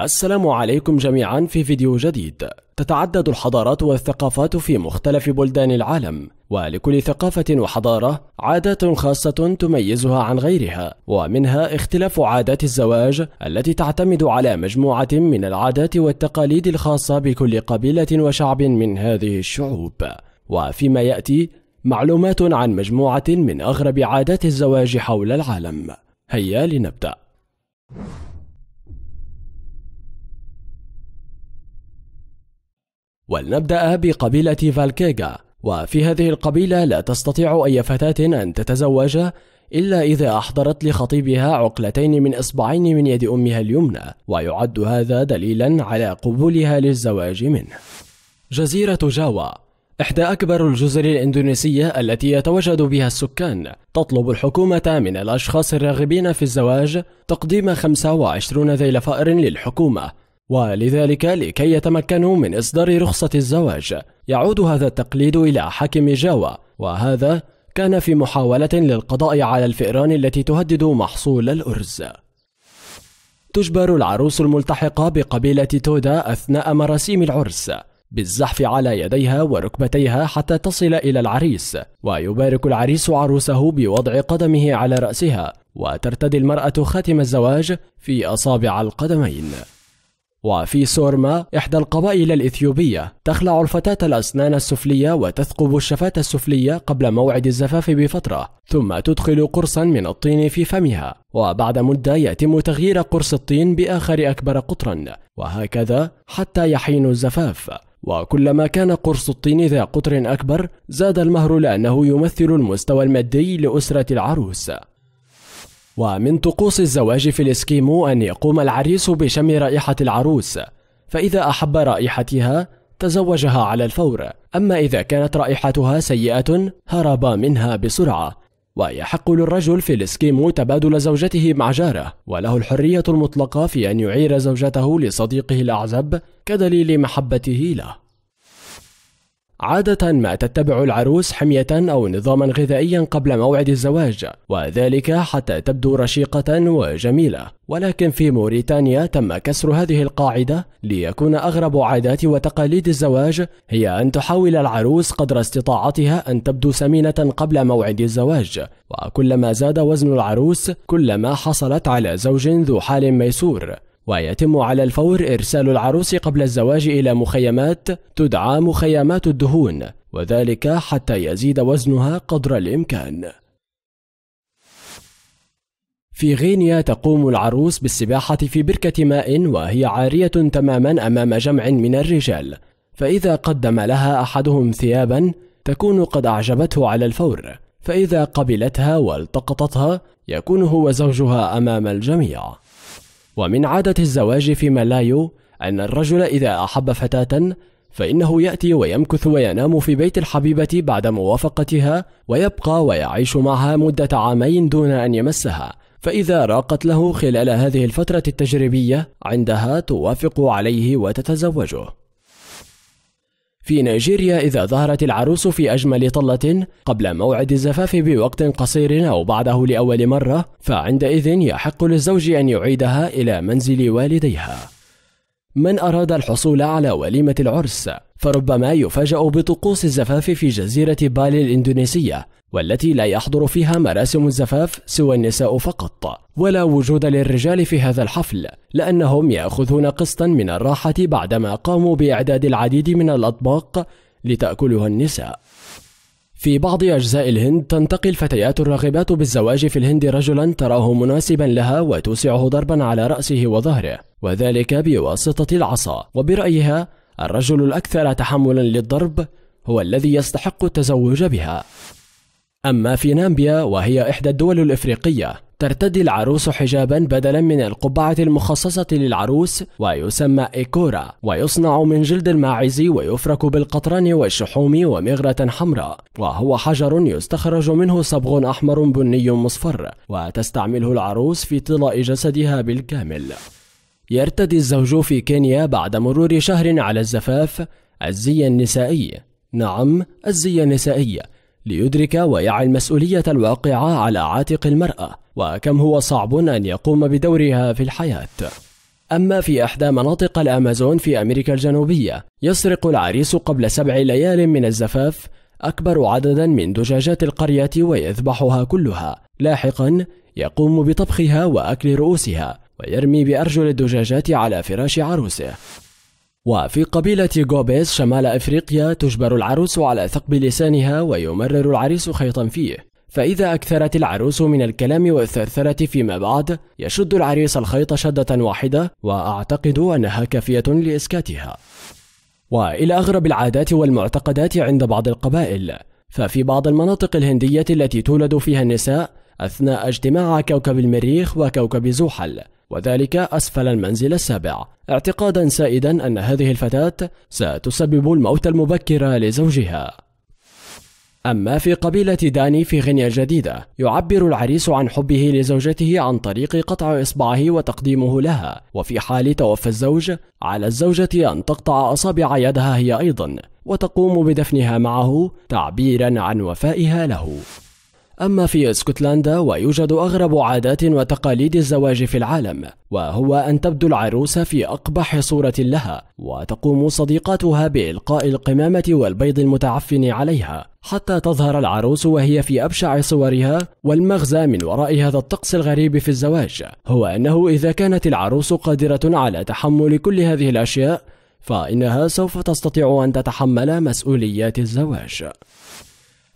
السلام عليكم جميعا في فيديو جديد تتعدد الحضارات والثقافات في مختلف بلدان العالم ولكل ثقافة وحضارة عادات خاصة تميزها عن غيرها ومنها اختلاف عادات الزواج التي تعتمد على مجموعة من العادات والتقاليد الخاصة بكل قبيلة وشعب من هذه الشعوب وفيما يأتي معلومات عن مجموعة من أغرب عادات الزواج حول العالم هيا لنبدأ ولنبدأ بقبيلة فالكيغا وفي هذه القبيلة لا تستطيع أي فتاة أن تتزوج إلا إذا أحضرت لخطيبها عقلتين من إصبعين من يد أمها اليمنى ويعد هذا دليلا على قبولها للزواج منه جزيرة جاوا إحدى أكبر الجزر الإندونيسية التي يتواجد بها السكان تطلب الحكومة من الأشخاص الراغبين في الزواج تقديم 25 ذيل فأر للحكومة ولذلك لكي يتمكنوا من إصدار رخصة الزواج يعود هذا التقليد إلى حاكم جاوا وهذا كان في محاولة للقضاء على الفئران التي تهدد محصول الأرز تجبر العروس الملتحقة بقبيلة تودا أثناء مراسيم العرس بالزحف على يديها وركبتيها حتى تصل إلى العريس ويبارك العريس عروسه بوضع قدمه على رأسها وترتدي المرأة خاتم الزواج في أصابع القدمين وفي سورما إحدى القبائل الإثيوبية تخلع الفتاة الأسنان السفلية وتثقب الشفاة السفلية قبل موعد الزفاف بفترة ثم تدخل قرصا من الطين في فمها وبعد مدة يتم تغيير قرص الطين بآخر أكبر قطرا وهكذا حتى يحين الزفاف وكلما كان قرص الطين ذا قطر أكبر زاد المهر لأنه يمثل المستوى المادي لأسرة العروس ومن طقوس الزواج في الإسكيمو أن يقوم العريس بشم رائحة العروس فإذا أحب رائحتها تزوجها على الفور أما إذا كانت رائحتها سيئة هرب منها بسرعة ويحق للرجل في الإسكيمو تبادل زوجته مع جاره وله الحرية المطلقة في أن يعير زوجته لصديقه الأعزب كدليل محبته له عادة ما تتبع العروس حمية أو نظاما غذائيا قبل موعد الزواج وذلك حتى تبدو رشيقة وجميلة ولكن في موريتانيا تم كسر هذه القاعدة ليكون أغرب عادات وتقاليد الزواج هي أن تحاول العروس قدر استطاعتها أن تبدو سمينة قبل موعد الزواج وكلما زاد وزن العروس كلما حصلت على زوج ذو حال ميسور ويتم على الفور إرسال العروس قبل الزواج إلى مخيمات تدعى مخيمات الدهون وذلك حتى يزيد وزنها قدر الإمكان في غينيا تقوم العروس بالسباحة في بركة ماء وهي عارية تماما أمام جمع من الرجال فإذا قدم لها أحدهم ثيابا تكون قد أعجبته على الفور فإذا قبلتها والتقطتها يكون هو زوجها أمام الجميع ومن عادة الزواج في ملايو أن الرجل إذا أحب فتاة فإنه يأتي ويمكث وينام في بيت الحبيبة بعد موافقتها ويبقى ويعيش معها مدة عامين دون أن يمسها فإذا راقت له خلال هذه الفترة التجريبية عندها توافق عليه وتتزوجه في نيجيريا إذا ظهرت العروس في أجمل طلة قبل موعد الزفاف بوقت قصير أو بعده لأول مرة فعندئذ يحق للزوج أن يعيدها إلى منزل والديها من أراد الحصول على وليمة العرس فربما يفاجأ بطقوس الزفاف في جزيرة بالي الإندونيسية والتي لا يحضر فيها مراسم الزفاف سوى النساء فقط ولا وجود للرجال في هذا الحفل لأنهم يأخذون قسطا من الراحة بعدما قاموا بإعداد العديد من الأطباق لتأكلها النساء في بعض أجزاء الهند تنتقي الفتيات الراغبات بالزواج في الهند رجلا تراه مناسبا لها وتوسعه ضربا على رأسه وظهره وذلك بواسطة العصا وبرأيها الرجل الأكثر تحملا للضرب هو الذي يستحق التزوج بها أما في نامبيا وهي إحدى الدول الإفريقية ترتدي العروس حجابا بدلا من القبعة المخصصة للعروس ويسمى إيكورا ويصنع من جلد الماعز ويفرك بالقطران والشحوم ومغرة حمراء وهو حجر يستخرج منه صبغ أحمر بني مصفر وتستعمله العروس في طلاء جسدها بالكامل يرتدي الزوج في كينيا بعد مرور شهر على الزفاف الزي النسائي نعم الزي النسائي ليدرك ويعي المسؤولية الواقعة على عاتق المرأة وكم هو صعب أن يقوم بدورها في الحياة أما في إحدى مناطق الأمازون في أمريكا الجنوبية يسرق العريس قبل سبع ليال من الزفاف أكبر عددا من دجاجات القرية ويذبحها كلها لاحقا يقوم بطبخها وأكل رؤوسها ويرمي بأرجل الدجاجات على فراش عروسه وفي قبيلة غوبيس شمال أفريقيا تجبر العروس على ثقب لسانها ويمرر العريس خيطا فيه فإذا أكثرت العروس من الكلام والثرثرة فيما بعد يشد العريس الخيط شدة واحدة وأعتقد أنها كافية لإسكاتها وإلى أغرب العادات والمعتقدات عند بعض القبائل ففي بعض المناطق الهندية التي تولد فيها النساء أثناء اجتماع كوكب المريخ وكوكب زحل وذلك أسفل المنزل السابع اعتقادا سائدا أن هذه الفتاة ستسبب الموت المبكر لزوجها أما في قبيلة داني في غينيا الجديدة يعبر العريس عن حبه لزوجته عن طريق قطع إصبعه وتقديمه لها وفي حال توفى الزوج على الزوجة أن تقطع أصابع يدها هي أيضا وتقوم بدفنها معه تعبيرا عن وفائها له أما في اسكتلندا ويوجد أغرب عادات وتقاليد الزواج في العالم وهو أن تبدو العروس في أقبح صورة لها وتقوم صديقاتها بإلقاء القمامة والبيض المتعفن عليها حتى تظهر العروس وهي في أبشع صورها والمغزى من وراء هذا الطقس الغريب في الزواج هو أنه إذا كانت العروس قادرة على تحمل كل هذه الأشياء فإنها سوف تستطيع أن تتحمل مسؤوليات الزواج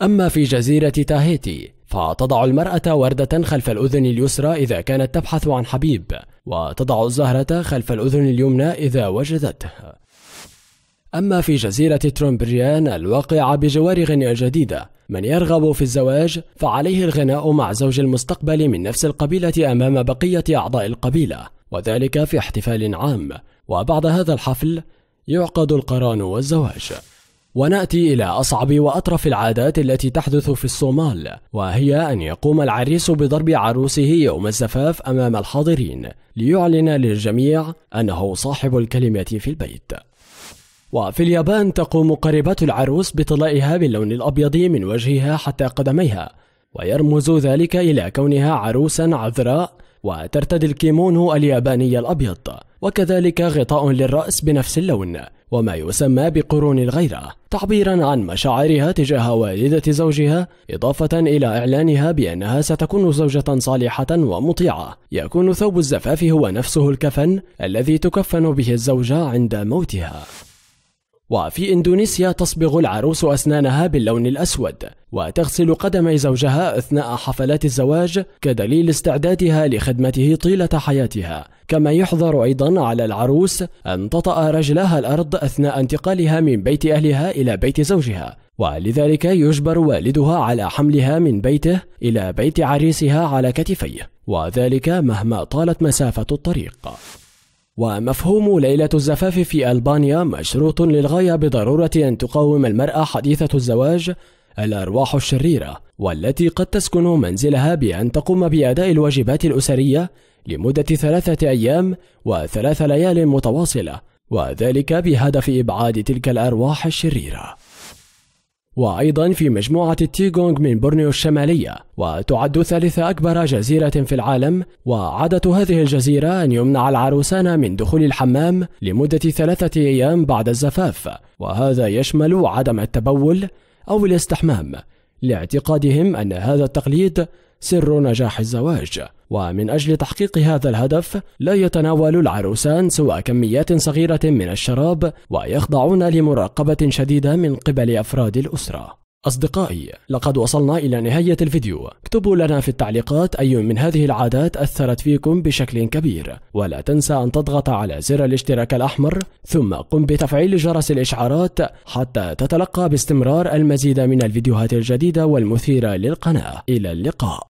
أما في جزيرة تاهيتي فتضع المرأة وردة خلف الأذن اليسرى إذا كانت تبحث عن حبيب وتضع الزهرة خلف الأذن اليمنى إذا وجدته أما في جزيرة ترومبريان الواقعة بجوار غنيا جديدة من يرغب في الزواج فعليه الغناء مع زوج المستقبل من نفس القبيلة أمام بقية أعضاء القبيلة وذلك في احتفال عام وبعد هذا الحفل يعقد القران والزواج وناتي الى اصعب واطرف العادات التي تحدث في الصومال وهي ان يقوم العريس بضرب عروسه يوم الزفاف امام الحاضرين ليعلن للجميع انه صاحب الكلمه في البيت وفي اليابان تقوم قريبات العروس بطلائها باللون الابيض من وجهها حتى قدميها ويرمز ذلك الى كونها عروسا عذراء وترتدي الكيمونو الياباني الابيض وكذلك غطاء للراس بنفس اللون وما يسمى بقرون الغيرة تعبيرا عن مشاعرها تجاه والدة زوجها إضافة إلى إعلانها بأنها ستكون زوجة صالحة ومطيعة يكون ثوب الزفاف هو نفسه الكفن الذي تكفن به الزوجة عند موتها وفي إندونيسيا تصبغ العروس أسنانها باللون الأسود وتغسل قدمي زوجها أثناء حفلات الزواج كدليل استعدادها لخدمته طيلة حياتها كما يحظر أيضا على العروس أن تطأ رجلها الأرض أثناء انتقالها من بيت أهلها إلى بيت زوجها ولذلك يجبر والدها على حملها من بيته إلى بيت عريسها على كتفيه وذلك مهما طالت مسافة الطريق ومفهوم ليلة الزفاف في ألبانيا مشروط للغاية بضرورة أن تقاوم المرأة حديثة الزواج الأرواح الشريرة والتي قد تسكن منزلها بأن تقوم بأداء الواجبات الأسرية لمدة ثلاثة أيام وثلاث ليال متواصلة وذلك بهدف إبعاد تلك الأرواح الشريرة وأيضا في مجموعة التيغونغ من بورنيو الشمالية وتعد ثالث أكبر جزيرة في العالم وعادة هذه الجزيرة أن يمنع العروسان من دخول الحمام لمدة ثلاثة أيام بعد الزفاف وهذا يشمل عدم التبول أو الاستحمام لاعتقادهم أن هذا التقليد سر نجاح الزواج ومن أجل تحقيق هذا الهدف لا يتناول العروسان سوى كميات صغيرة من الشراب ويخضعون لمراقبة شديدة من قبل أفراد الأسرة أصدقائي لقد وصلنا إلى نهاية الفيديو اكتبوا لنا في التعليقات أي من هذه العادات أثرت فيكم بشكل كبير ولا تنسى أن تضغط على زر الاشتراك الأحمر ثم قم بتفعيل جرس الإشعارات حتى تتلقى باستمرار المزيد من الفيديوهات الجديدة والمثيرة للقناة إلى اللقاء